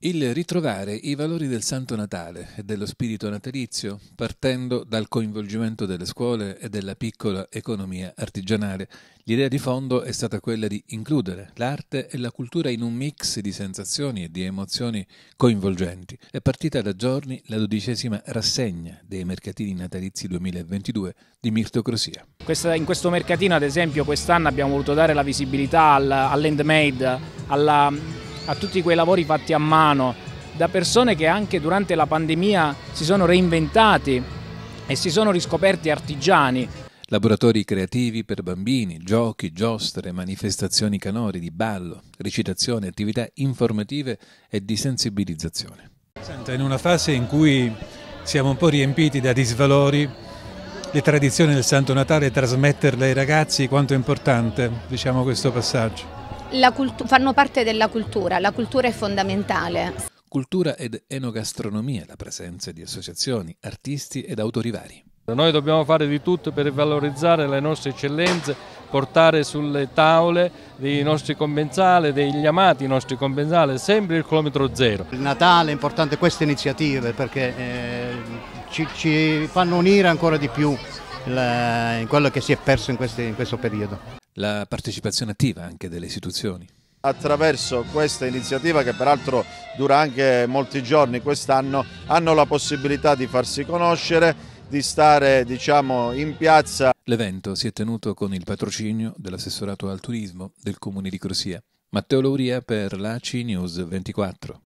Il ritrovare i valori del Santo Natale e dello spirito natalizio partendo dal coinvolgimento delle scuole e della piccola economia artigianale. L'idea di fondo è stata quella di includere l'arte e la cultura in un mix di sensazioni e di emozioni coinvolgenti. È partita da giorni la dodicesima rassegna dei mercatini natalizi 2022 di Mirto Crosia. In questo mercatino, ad esempio, quest'anno abbiamo voluto dare la visibilità all'handmade, alla a tutti quei lavori fatti a mano da persone che anche durante la pandemia si sono reinventati e si sono riscoperti artigiani. Laboratori creativi per bambini, giochi, giostre, manifestazioni canori di ballo, recitazione, attività informative e di sensibilizzazione. Senta, in una fase in cui siamo un po' riempiti da disvalori, le tradizioni del Santo Natale, trasmetterle ai ragazzi, quanto è importante diciamo, questo passaggio? fanno parte della cultura, la cultura è fondamentale. Cultura ed enogastronomia, la presenza di associazioni, artisti ed autori vari. Noi dobbiamo fare di tutto per valorizzare le nostre eccellenze, portare sulle tavole dei nostri commensali, degli amati nostri commensali, sempre il chilometro zero. Il Natale è importante queste iniziative perché eh, ci, ci, fanno unire ancora di più in quello che si è perso in, questi, in questo periodo la partecipazione attiva anche delle istituzioni. Attraverso questa iniziativa che peraltro dura anche molti giorni quest'anno hanno la possibilità di farsi conoscere, di stare diciamo, in piazza. L'evento si è tenuto con il patrocinio dell'assessorato al turismo del comune di Corsia. Matteo Lauria per la C News 24.